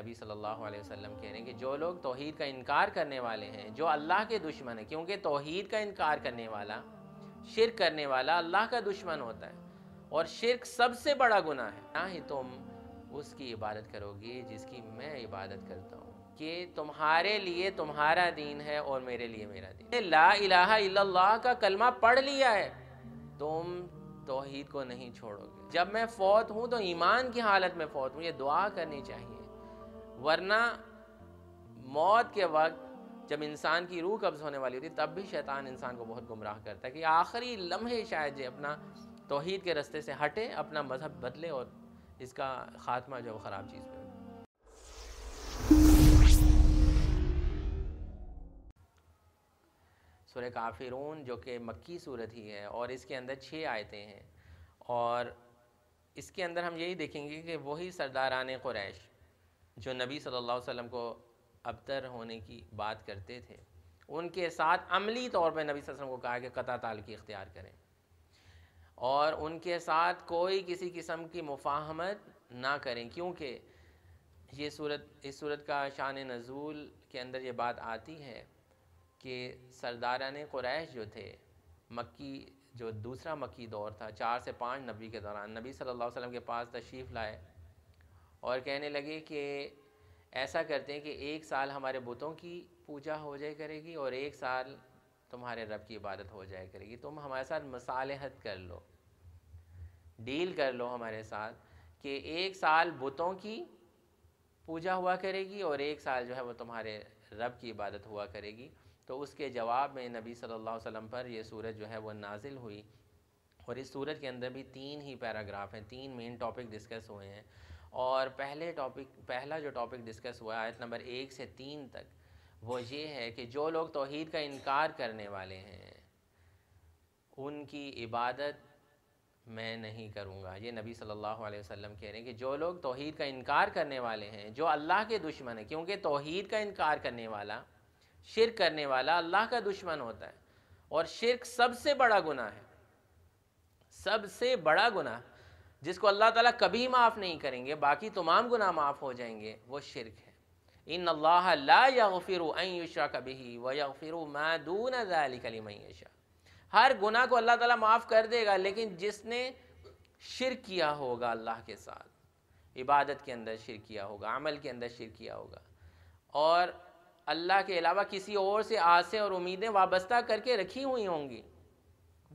नबी सल्लल्लाहु अलैहि वसल्लम कह रहे हैं कि जो लोग तोहहीद का इनकार करने वाले हैं जो अल्लाह के दुश्मन हैं क्योंकि तोहहीद का इनकार करने वाला शिरक करने वाला अल्लाह का दुश्मन होता है और शिरक सबसे बड़ा गुना है ना ही तुम उसकी इबादत करोगे जिसकी मैं इबादत करता हूँ कि तुम्हारे लिए तुम्हारा दीन है और मेरे लिए मेरा दीन ला इलाहा इल्लल्लाह का कलमा पढ़ लिया है तुम तोहहीद को नहीं छोड़ोगे जब मैं फ़ौत हूँ तो ईमान की हालत में फ़ौत हूँ ये दुआ करनी चाहिए वरना मौत के वक्त जब इंसान की रूह कब्ज़ होने वाली होती तब भी शैतान इंसान को बहुत गुमराह करता है कि आखिरी लम्हे शायद अपना तोहद के रस्ते से हटे अपना मज़हब बदले और इसका ख़ात्मा जो ख़राब चीज़ पर सुर काफिरून जो कि मक्की सूरत ही है और इसके अंदर छः आयतें हैं और इसके अंदर हम यही देखेंगे कि वही सरदारान क्रैश जो नबी सल्लल्लाहु अलैहि वसल्लम को अबतर होने की बात करते थे उनके साथ अमली तौर पर नबी वसल्लम को कहा कि कता ताल की इख्तियार करें और उनके साथ कोई किसी किस्म की मुफाहमत ना करें क्योंकि ये सूरत इस सूरत का शान नज़ूल के अंदर ये बात आती है कि सरदारा ने क्रैश जो थे मक्की जो दूसरा मक्की दौर था चार से पाँच नबी के दौरान नबी सल्लल्लाहु अलैहि वसल्लम के पास तशरीफ़ लाए और कहने लगे कि ऐसा करते हैं कि एक साल हमारे बुतों की पूजा हो जाए करेगी और एक साल तुम्हारे रब की इबादत हो जाए करेगी तुम हमारे साथ मसालहत कर लो डील कर लो हमारे साथ कि एक साल बुतों की पूजा हुआ करेगी और एक साल जो है वो तुम्हारे रब की इबादत हुआ करेगी तो उसके जवाब में नबी सल्लल्लाहु अलैहि वसल्लम पर यह सूरत जो है वो नाजिल हुई और इस सूरत के अंदर भी तीन ही पैराग्राफ हैं तीन मेन टॉपिक डिस्कस हुए हैं और पहले टॉपिक पहला जो टॉपिक डिस्कस हुआ आयत नंबर एक से तीन तक वो ये है कि जो लोग तोहद का इनकार करने वाले हैं उनकी इबादत मैं नहीं करूँगा ये नबी सल्लल्लाहु अलैहि वसल्लम कह रहे हैं कि जो लोग तोहद का इनकार करने वाले हैं जो अल्लाह के दुश्मन हैं क्योंकि तोहद का इनकार करने वाला शिरक करने वाला अल्लाह का दुश्मन होता है और शिरक सबसे बड़ा गुना है सबसे बड़ा गुना जिसको अल्लाह ताला कभी माफ़ नहीं करेंगे बाकी तमाम गुना माफ़ हो जाएंगे वो शिरक है इन अल्लाह ला कभी व यफ़िर मैदून हर गुना को अल्लाह ताला माफ़ कर देगा लेकिन जिसने शिर किया होगा अल्लाह के साथ इबादत के अंदर शिर किया होगा अमल के अंदर शिर किया होगा और अल्लाह के अलावा किसी और से आसें और उम्मीदें वाबस्ता करके रखी हुई होंगी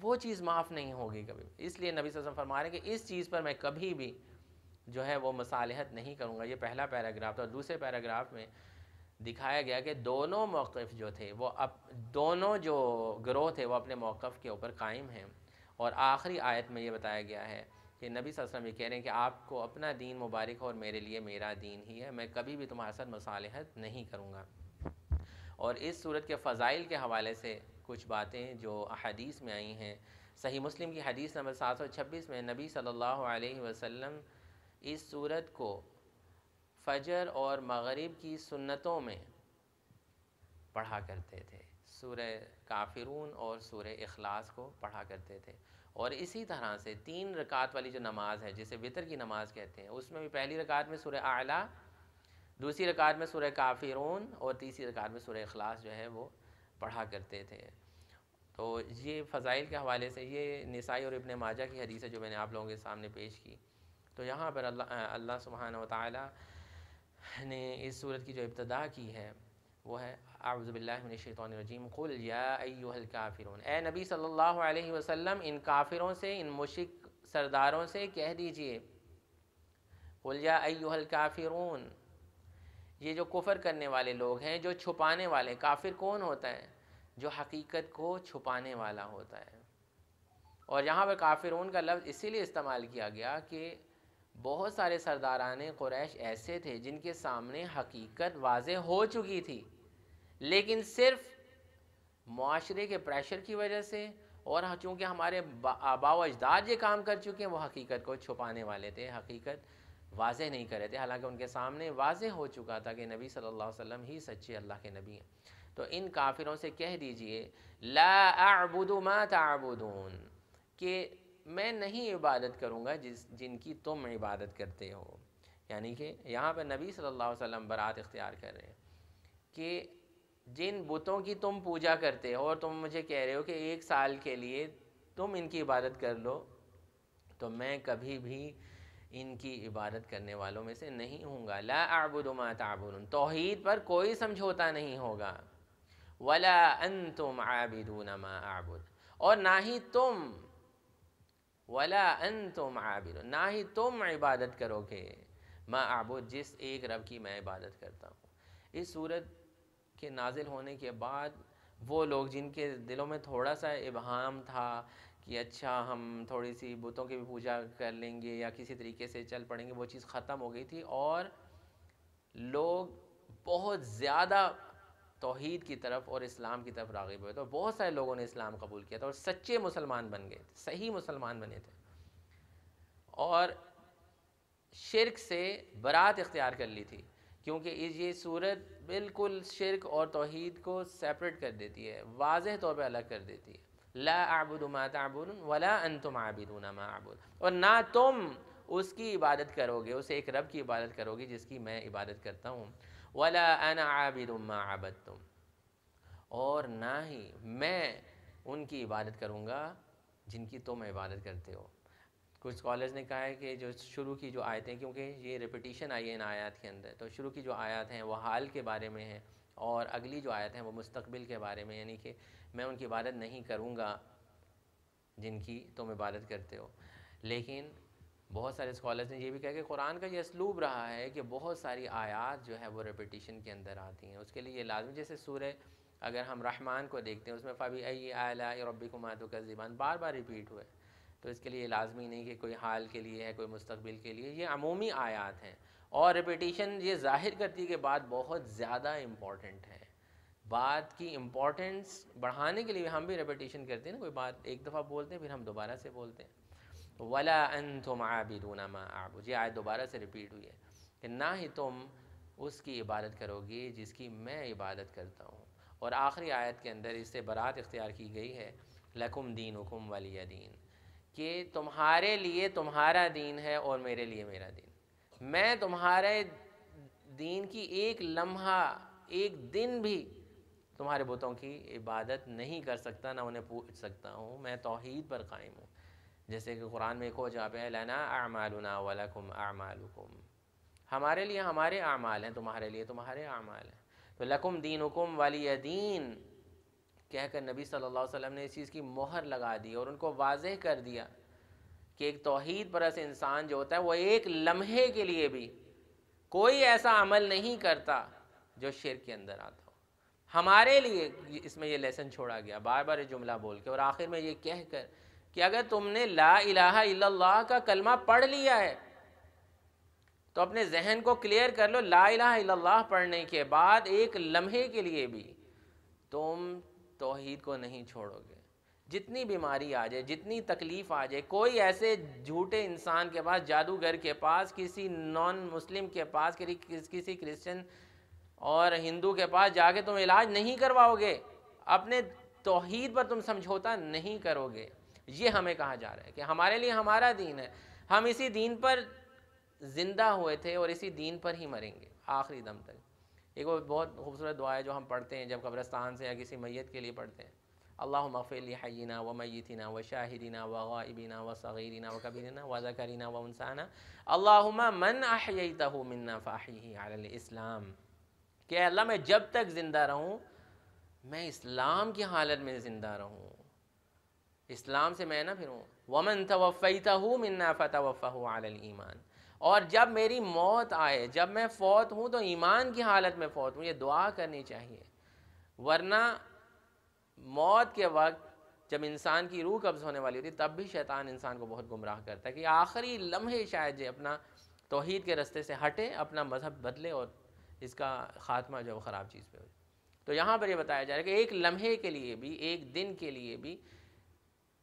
वो चीज़ माफ़ नहीं होगी कभी इसलिए नबी वसम फरमा रहे हैं कि इस चीज़ पर मैं कभी भी जो है वो मसालहत नहीं करूँगा ये पहला पैराग्राफ था और दूसरे पैराग्राफ में दिखाया गया कि दोनों मौक़ जो थे वो अब दोनों जो ग्रोह थे वो अपने मौक़ के ऊपर कायम हैं और आखिरी आयत में ये बताया गया है कि नबी वसम ये कह रहे हैं कि आपको अपना दीन मुबारक हो और मेरे लिए मेरा दीन ही है मैं कभी भी तुम्हारे साथ मसालहत नहीं करूँगा और इस सूरत के फ़ज़ाइल के हवाले से कुछ बातें जो अदीस में आई हैं सही मुस्लिम की हदीस नंबर 726 में नबी सल्लल्लाहु अलैहि वसल्लम इस सूरत को फजर और मगरिब की सुन्नतों में पढ़ा करते थे सूर्य काफिरून और सूर्य अखलास को पढ़ा करते थे और इसी तरह से तीन रकात वाली जो नमाज़ है जिसे वितर की नमाज़ कहते हैं उसमें भी पहली रकात में सूर्य आला दूसरी रकात में सूर्य काफिरून और तीसरी रकात में सूर्य अखलास जो है वो पढ़ा करते थे तो ये फ़ज़ाइल के हवाले से ये नसाई और इबन माजा की हदीस है जो मैंने आप लोगों के सामने पेश की तो यहाँ पर अल्लाह अल्लाह सुबहान ताली ने इस सूरत की जो इब्तदा की है वो है आउज़बिल्लिनशैतरजीम कुल याहल काफिरून ए नबी सल्लल्लाहु अलैहि वसल्लम इन काफिरों से इन मुशिक सरदारों से कह दीजिए कुल याहल काफिरून ये जो कुफर करने वाले लोग हैं जो छुपाने वाले काफिर कौन होता है जो हकीकत को छुपाने वाला होता है और यहाँ पर काफिर का लफ्ज़ इसीलिए इस्तेमाल किया गया कि बहुत सारे सरदारान क्रैश ऐसे थे जिनके सामने हकीकत वाज हो चुकी थी लेकिन सिर्फ माशरे के प्रेशर की वजह से और चूँकि हमारे आबा अजदाद ये काम कर चुके हैं वो हकीकत को छुपाने वाले थे हकीकत वाजे नहीं कर रहे थे हालांकि उनके सामने वाजे हो चुका था कि नबी सल्लल्लाहु अलैहि वसल्लम ही सच्चे अल्लाह के नबी हैं तो इन काफिरों से कह दीजिए ला आबुदू मा ताबुदून कि मैं नहीं इबादत करूँगा जिस जिनकी तुम इबादत करते हो यानी कि यहाँ पर नबी सल्लल्लाहु अलैहि वसल्लम बरात इख्तियार कर रहे हैं कि जिन बुतों की तुम पूजा करते हो और तुम मुझे कह रहे हो कि एक साल के लिए तुम इनकी इबादत कर लो तो मैं कभी भी इनकी इबादत करने वालों में से नहीं होंगे ला आबुदमा ताबुन तोहद पर कोई समझौता नहीं होगा वला अन तुम आबिदून आबुद और ना ही तुम वला अन तुम आबिद ना ही तुम इबादत करोगे माँ आबुद जिस एक रब की मैं इबादत करता हूँ इस सूरत के नाजिल होने के बाद वो लोग जिनके दिलों में थोड़ा सा इबहम था कि अच्छा हम थोड़ी सी बुतों की भी पूजा कर लेंगे या किसी तरीके से चल पड़ेंगे वो चीज़ ख़त्म हो गई थी और लोग बहुत ज़्यादा तोहद की तरफ और इस्लाम की तरफ रागब हुए थे और बहुत सारे लोगों ने इस्लाम कबूल किया था और सच्चे मुसलमान बन गए थे सही मुसलमान बने थे और शिरक से बरात इख्तियार कर ली थी क्योंकि ये सूरत बिल्कुल शिरक और तोहद को सेपरेट कर देती है वाजह तौर पर अलग कर देती है ला आबुद मा वला अन तुम मा आबुद और ना तुम उसकी इबादत करोगे उस एक रब की इबादत करोगे जिसकी मैं इबादत करता हूँ वला अन आबिद मा तुम और ना ही मैं उनकी इबादत करूँगा जिनकी तुम इबादत करते हो कुछ स्कॉलर्स ने कहा है कि जो शुरू की जो आयतें क्योंकि ये रिपीटिशन आई है इन आयात के अंदर तो शुरू की जो आयात हैं वो हाल के बारे में हैं और अगली जो आयत हैं वो मुस्तबिल के बारे में यानी कि मैं उनकी इबादत नहीं करूँगा जिनकी तुम इबादत करते हो लेकिन बहुत सारे स्कॉलर्स ने ये भी कहा कि कुरान का ये इसलूब रहा है कि बहुत सारी आयात जो है वो रिपीटिशन के अंदर आती हैं उसके लिए ये लाजमी जैसे सूर्य अगर हम रहमान को देखते हैं उसमें फ़ाबी अई आला रबी कुमातों का ज़बान बार बार रिपीट हुए तो इसके लिए लाजमी नहीं कि कोई हाल के लिए है कोई मुस्तबिल के लिए ये अमूमी आयात हैं और रिपीटिशन ये जाहिर करती है कि बात बहुत ज़्यादा इम्पॉर्टेंट है बात की इम्पॉर्टेंस बढ़ाने के लिए हम भी रिपीटिशन करते हैं ना कोई बात एक दफ़ा बोलते हैं फिर हम दोबारा से बोलते हैं वला अन तुम आबिदूना माँ आप जी आज दोबारा से रिपीट हुई है कि ना ही तुम उसकी इबादत करोगे जिसकी मैं इबादत करता हूँ और आखिरी आयत के अंदर इससे बरात इख्तियार की गई है लकुम दीन हुकुम वालिया दीन कि तुम्हारे लिए तुम्हारा दीन है और मेरे लिए मेरा दीन मैं तुम्हारे दीन की एक लम्हा एक दिन भी तुम्हारे बुतों की इबादत नहीं कर सकता ना उन्हें पूछ सकता हूँ मैं तोहद पर कायम हूँ जैसे कि कुरान में खो हो जा पे लाना आमालना वलकुम आमालकुम हमारे लिए हमारे आमाल हैं तुम्हारे लिए तुम्हारे आमाल हैं तो लकुम दीन हुकुम वाली दीन कहकर नबी सल्लल्लाहु अलैहि वसल्लम ने इस चीज़ की मोहर लगा दी और उनको वाजह कर दिया कि एक तोहद परस इंसान जो होता है वो एक लम्हे के लिए भी कोई ऐसा अमल नहीं करता जो शेर के अंदर आता हो हमारे लिए इसमें ये लेसन छोड़ा गया बार बार ये जुमला बोल के और आखिर में ये कह कर कि अगर तुमने ला इला का कलमा पढ़ लिया है तो अपने जहन को क्लियर कर लो ला इला पढ़ने के बाद एक लम्हे के लिए भी तुम तोहद को नहीं छोड़ोगे जितनी बीमारी आ जाए जितनी तकलीफ़ आ जाए कोई ऐसे झूठे इंसान के पास जादूगर के पास किसी नॉन मुस्लिम के पास किसी क्रिश्चियन और हिंदू के पास जाके तुम इलाज नहीं करवाओगे अपने तोहद पर तुम समझौता नहीं करोगे ये हमें कहा जा रहा है कि हमारे लिए हमारा दीन है हम इसी दीन पर ज़िंदा हुए थे और इसी दीन पर ही मरेंगे आखिरी दम तक एक वो बहुत खूबसूरत दुआ है जो हम पढ़ते हैं जब कब्रस्तान से या किसी मैत के लिए पढ़ते हैं अल्लाम फ़िल हयना व मैतना व शाहिदना व गाइबिना व सग़ीरना व कबीरना व ज़करीना व उनसाना मन अहयता मन्ना फ़ाही इस्लाम कि अल्लाह मैं जब तक ज़िंदा रहूँ मैं इस्लाम की हालत में ज़िंदा रहूँ इस्लाम से मैं ना फिरूँ वमन तवफ़ता हूँ मन्ना फ़तवफ़ा ईमान और जब मेरी मौत आए जब मैं फ़ौत हूँ तो ईमान की हालत में फ़ौत हूँ ये दुआ करनी चाहिए वरना मौत के वक्त जब इंसान की रूह कब्ज़ होने वाली होती तब भी शैतान इंसान को बहुत गुमराह करता है कि आखिरी लम्हे शायद जो अपना तोहद के रस्ते से हटे अपना मज़हब बदले और इसका ख़ात्मा जो ख़राब चीज़ पर हो तो यहाँ पर यह बताया जा रहा है कि एक लम्हे के लिए भी एक दिन के लिए भी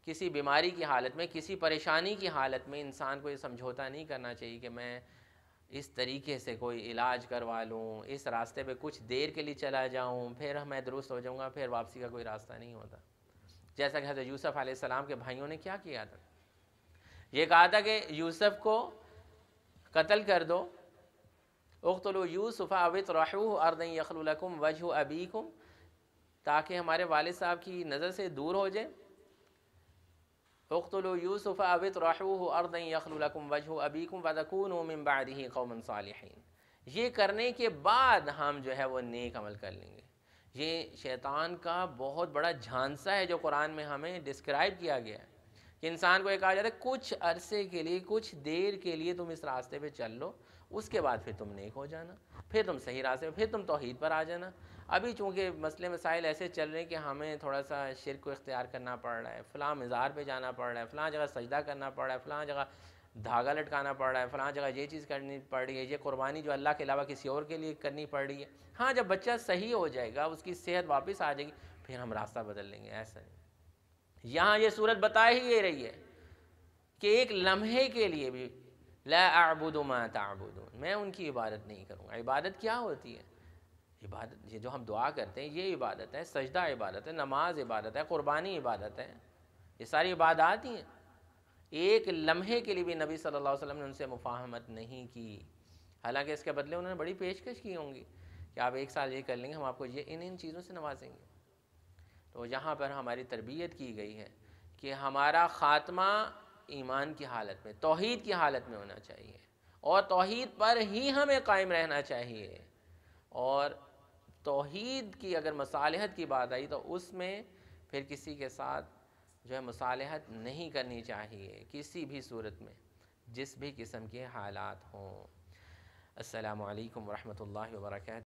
किसी बीमारी की हालत में किसी परेशानी की हालत में इंसान को ये समझौता नहीं करना चाहिए कि मैं इस तरीके से कोई इलाज करवा लूँ इस रास्ते पे कुछ देर के लिए चला जाऊँ फिर मैं दुरुस्त हो जाऊँगा फिर वापसी का कोई रास्ता नहीं होता जैसा कि हजरत यूसुफ आसमाम के भाइयों ने क्या किया था ये कहा था कि यूसुफ को कत्ल कर दो उख्तलो यूसुफ़ा अवित रहू अर्द यखलकुम वजह अबीकुम ताकि हमारे वाल साहब की नज़र से दूर हो जाए उख्तलो यूसुफ़ अबित राहू अर्द यखलकुम वजह अबीकुम वदकून मिम्बाद ही कौमन सालहन ये करने के बाद हम जो है वो नेक अमल कर लेंगे ये शैतान का बहुत बड़ा झांसा है जो कुरान में हमें डिस्क्राइब किया गया है कि इंसान को ये कहा जाता है कुछ अरसे के लिए कुछ देर के लिए तुम इस रास्ते पे चल लो उसके बाद फिर तुम नेक हो जाना फिर तुम सही रास्ते में फिर तुम तोहहीद पर आ जाना अभी चूँकि मसले मसाइल ऐसे चल रहे हैं कि हमें थोड़ा सा शिर को इख्तियार करना पड़ रहा है फ़लाँ मज़ार पर जाना पड़ रहा है फ़लाँ जगह सजदा करना पड़ रहा है फ़लाँ जगह धागा लटकाना पड़ रहा है फ़लाँ जगह ये चीज़ करनी पड़ रही है ये कुर्बानी जो अल्लाह के अलावा किसी और के लिए करनी पड़ रही है हाँ जब बच्चा सही हो जाएगा उसकी सेहत वापस आ जाएगी फिर हम रास्ता बदल लेंगे ऐसा नहीं यहाँ ये सूरत बता ही ये रही है कि एक लम्हे के लिए भी लाबुदो माँ ताबुदो मैं उनकी इबादत नहीं करूँगा इबादत क्या होती है इबादत ये जो हम दुआ करते हैं ये इबादत है सजदा इबादत है नमाज इबादत है क़ुरबानी इबादत है ये सारी इबादत ही हैं एक लम्हे के लिए भी नबी सल्लल्लाहु अलैहि वसल्लम ने उनसे मुफाहमत नहीं की हालांकि इसके बदले उन्होंने बड़ी पेशकश की होंगी कि आप एक साल ये कर लेंगे हम आपको ये इन इन चीज़ों से नवाजेंगे तो यहाँ पर हमारी तरबियत की गई है कि हमारा ख़ात्मा ईमान की हालत में तोहद की हालत में होना चाहिए और तोहद पर ही हमें कायम रहना चाहिए और तोहद की अगर मसालहत की बात आई तो उसमें फिर किसी के साथ जो है मसालहत नहीं करनी चाहिए किसी भी सूरत में जिस भी किस्म के हालात हों अल्लाम वरहमल वर्क